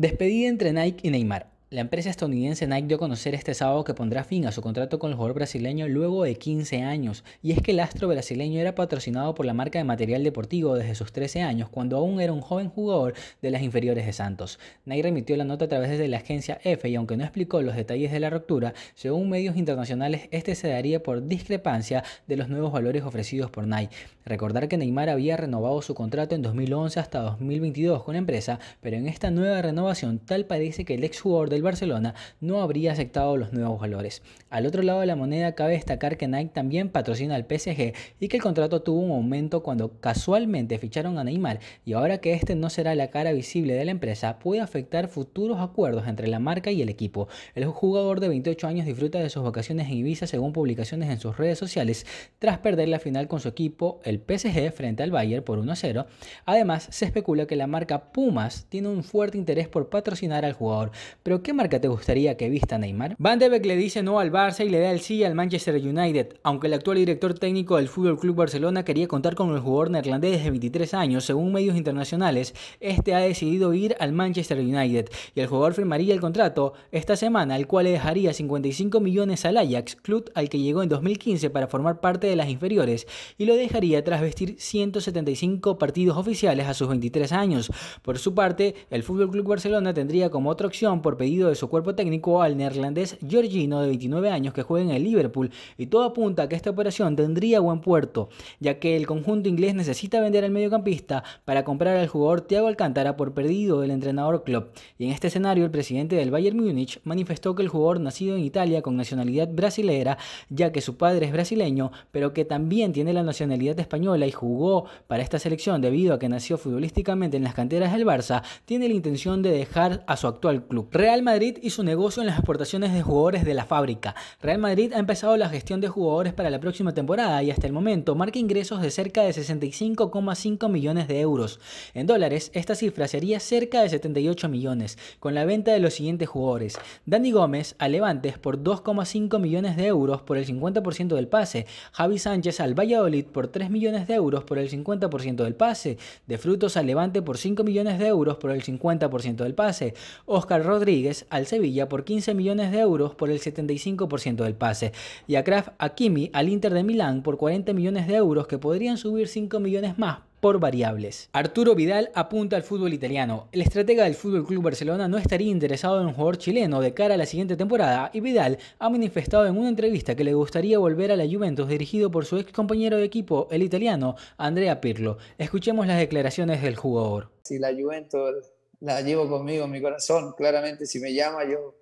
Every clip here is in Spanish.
Despedida entre Nike y Neymar. La empresa estadounidense Nike dio a conocer este sábado que pondrá fin a su contrato con el jugador brasileño luego de 15 años, y es que el astro brasileño era patrocinado por la marca de material deportivo desde sus 13 años, cuando aún era un joven jugador de las inferiores de Santos. Nike remitió la nota a través de la agencia F y aunque no explicó los detalles de la ruptura, según medios internacionales este se daría por discrepancia de los nuevos valores ofrecidos por Nike. Recordar que Neymar había renovado su contrato en 2011 hasta 2022 con la empresa, pero en esta nueva renovación tal parece que el ex del Barcelona no habría aceptado los nuevos valores. Al otro lado de la moneda cabe destacar que Nike también patrocina al PSG y que el contrato tuvo un aumento cuando casualmente ficharon a Neymar y ahora que este no será la cara visible de la empresa puede afectar futuros acuerdos entre la marca y el equipo. El jugador de 28 años disfruta de sus vacaciones en Ibiza según publicaciones en sus redes sociales tras perder la final con su equipo el PSG frente al Bayern por 1-0. Además se especula que la marca Pumas tiene un fuerte interés por patrocinar al jugador, pero que ¿qué marca te gustaría que vista Neymar? Van de Beek le dice no al Barça y le da el sí al Manchester United, aunque el actual director técnico del Fútbol Club Barcelona quería contar con el jugador neerlandés de 23 años, según medios internacionales, este ha decidido ir al Manchester United y el jugador firmaría el contrato esta semana, al cual le dejaría 55 millones al Ajax, club al que llegó en 2015 para formar parte de las inferiores, y lo dejaría tras vestir 175 partidos oficiales a sus 23 años. Por su parte, el Fútbol Club Barcelona tendría como otra opción por pedido de su cuerpo técnico al neerlandés Georgino de 29 años que juega en el Liverpool y todo apunta a que esta operación tendría buen puerto, ya que el conjunto inglés necesita vender al mediocampista para comprar al jugador Thiago Alcántara por perdido del entrenador club, Y en este escenario el presidente del Bayern Múnich manifestó que el jugador nacido en Italia con nacionalidad brasilera, ya que su padre es brasileño, pero que también tiene la nacionalidad española y jugó para esta selección debido a que nació futbolísticamente en las canteras del Barça, tiene la intención de dejar a su actual club. Real Madrid y su negocio en las exportaciones de jugadores de la fábrica. Real Madrid ha empezado la gestión de jugadores para la próxima temporada y hasta el momento marca ingresos de cerca de 65,5 millones de euros. En dólares, esta cifra sería cerca de 78 millones, con la venta de los siguientes jugadores. Dani Gómez a Levantes por 2,5 millones de euros por el 50% del pase. Javi Sánchez al Valladolid por 3 millones de euros por el 50% del pase. De Frutos al Levante por 5 millones de euros por el 50% del pase. Oscar Rodríguez al Sevilla por 15 millones de euros por el 75% del pase y a Kraft Kimi, al Inter de Milán por 40 millones de euros que podrían subir 5 millones más por variables. Arturo Vidal apunta al fútbol italiano. El estratega del FC Club Barcelona no estaría interesado en un jugador chileno de cara a la siguiente temporada y Vidal ha manifestado en una entrevista que le gustaría volver a la Juventus dirigido por su ex compañero de equipo, el italiano Andrea Pirlo. Escuchemos las declaraciones del jugador. Si la Juventus la llevo conmigo en mi corazón, claramente si me llama yo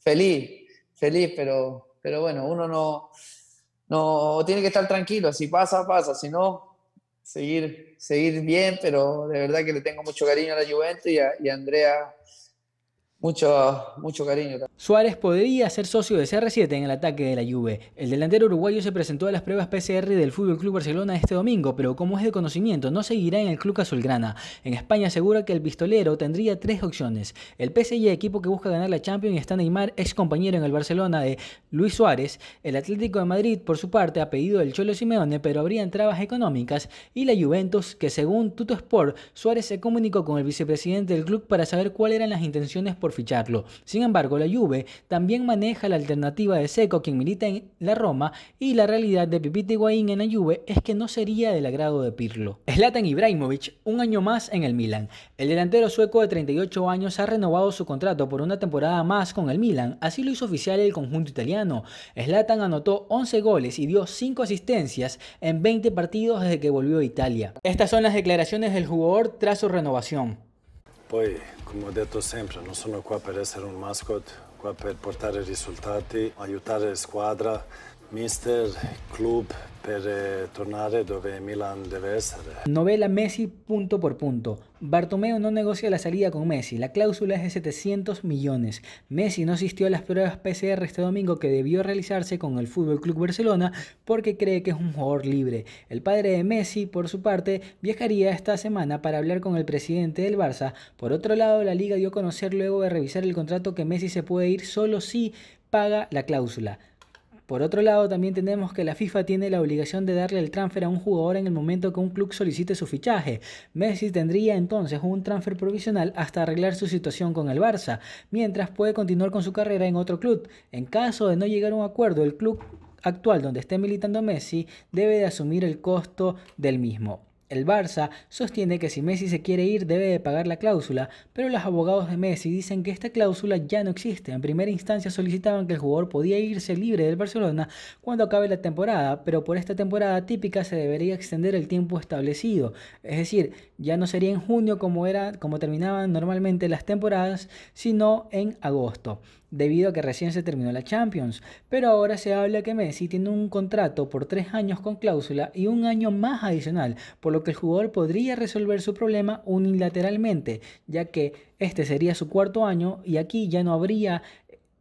feliz, feliz, pero, pero bueno, uno no, no tiene que estar tranquilo, si pasa, pasa, si no, seguir, seguir bien, pero de verdad que le tengo mucho cariño a la Juventus y y a Andrea mucho, mucho cariño. Suárez podría ser socio de CR7 en el ataque de la Juve. El delantero uruguayo se presentó a las pruebas PCR del Fútbol Club Barcelona este domingo, pero como es de conocimiento, no seguirá en el club azulgrana. En España asegura que el pistolero tendría tres opciones. El PSG, equipo que busca ganar la Champions, está Neymar, ex compañero en el Barcelona de Luis Suárez. El Atlético de Madrid, por su parte, ha pedido el Cholo Simeone, pero habría trabas económicas. Y la Juventus, que según Tuto Sport, Suárez se comunicó con el vicepresidente del club para saber cuáles eran las intenciones por ficharlo. Sin embargo, la Juve también maneja la alternativa de Seco, quien milita en la Roma, y la realidad de Pipita Higuaín en la Juve es que no sería del agrado de Pirlo. Zlatan Ibrahimovic, un año más en el Milan. El delantero sueco de 38 años ha renovado su contrato por una temporada más con el Milan, así lo hizo oficial el conjunto italiano. Zlatan anotó 11 goles y dio 5 asistencias en 20 partidos desde que volvió a Italia. Estas son las declaraciones del jugador tras su renovación. Poi, come ho detto sempre, non sono qua per essere un mascot, qua per portare risultati, aiutare la squadra, Mister Club per tornare dove Milan deve Novela Messi punto por punto. Bartomeu no negocia la salida con Messi. La cláusula es de 700 millones. Messi no asistió a las pruebas PCR este domingo que debió realizarse con el Fútbol Club Barcelona porque cree que es un jugador libre. El padre de Messi, por su parte, viajaría esta semana para hablar con el presidente del Barça. Por otro lado, la liga dio a conocer luego de revisar el contrato que Messi se puede ir solo si paga la cláusula. Por otro lado, también tenemos que la FIFA tiene la obligación de darle el transfer a un jugador en el momento que un club solicite su fichaje. Messi tendría entonces un transfer provisional hasta arreglar su situación con el Barça, mientras puede continuar con su carrera en otro club. En caso de no llegar a un acuerdo, el club actual donde esté militando Messi debe de asumir el costo del mismo. El Barça sostiene que si Messi se quiere ir debe pagar la cláusula, pero los abogados de Messi dicen que esta cláusula ya no existe. En primera instancia solicitaban que el jugador podía irse libre del Barcelona cuando acabe la temporada, pero por esta temporada típica se debería extender el tiempo establecido. Es decir, ya no sería en junio como, era, como terminaban normalmente las temporadas, sino en agosto debido a que recién se terminó la Champions, pero ahora se habla que Messi tiene un contrato por tres años con cláusula y un año más adicional, por lo que el jugador podría resolver su problema unilateralmente, ya que este sería su cuarto año y aquí ya no habría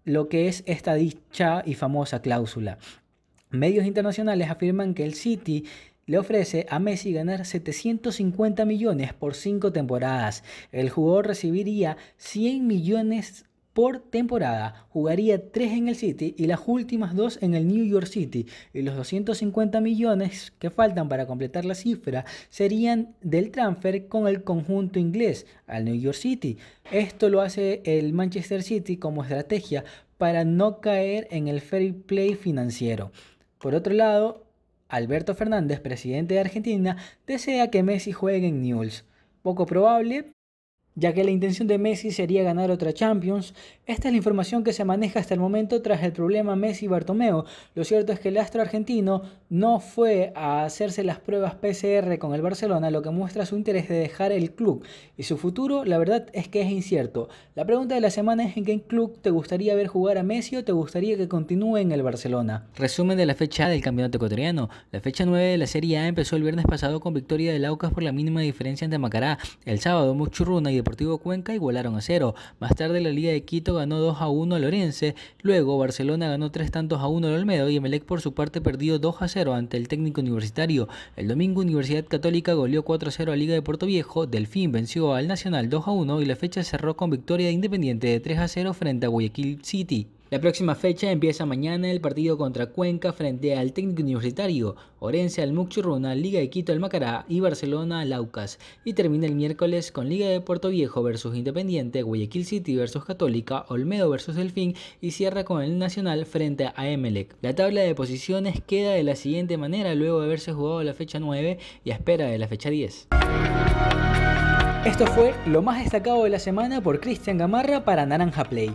lo que es esta dicha y famosa cláusula. Medios internacionales afirman que el City le ofrece a Messi ganar 750 millones por 5 temporadas. El jugador recibiría 100 millones por temporada. Jugaría tres en el City y las últimas dos en el New York City. Y los 250 millones que faltan para completar la cifra serían del transfer con el conjunto inglés al New York City. Esto lo hace el Manchester City como estrategia para no caer en el fair play financiero. Por otro lado, Alberto Fernández, presidente de Argentina, desea que Messi juegue en Newell's. Poco probable, ya que la intención de Messi sería ganar otra Champions. Esta es la información que se maneja hasta el momento tras el problema Messi-Bartomeo. Lo cierto es que el astro argentino no fue a hacerse las pruebas PCR con el Barcelona, lo que muestra su interés de dejar el club. Y su futuro, la verdad es que es incierto. La pregunta de la semana es en qué club te gustaría ver jugar a Messi o te gustaría que continúe en el Barcelona. Resumen de la fecha del campeonato ecuatoriano. La fecha 9 de la Serie A empezó el viernes pasado con victoria del Aucas por la mínima diferencia ante Macará. El sábado, Muchurruna y Deportivo Cuenca igualaron a cero. Más tarde la Liga de Quito ganó 2 a 1 a Orense. luego Barcelona ganó 3 tantos a 1 al Olmedo y Emelec por su parte perdió 2 a 0 ante el técnico universitario. El domingo Universidad Católica goleó 4 a 0 a Liga de Puerto Viejo, Delfín venció al Nacional 2 a 1 y la fecha cerró con victoria de Independiente de 3 a 0 frente a Guayaquil City. La próxima fecha empieza mañana el partido contra Cuenca frente al técnico universitario, Orense al Muchurruna, Liga de Quito al Macará y Barcelona al Aucas. Y termina el miércoles con Liga de Puerto Viejo versus Independiente, Guayaquil City versus Católica, Olmedo versus Delfín y cierra con el Nacional frente a Emelec. La tabla de posiciones queda de la siguiente manera luego de haberse jugado la fecha 9 y a espera de la fecha 10. Esto fue lo más destacado de la semana por Cristian Gamarra para Naranja Play.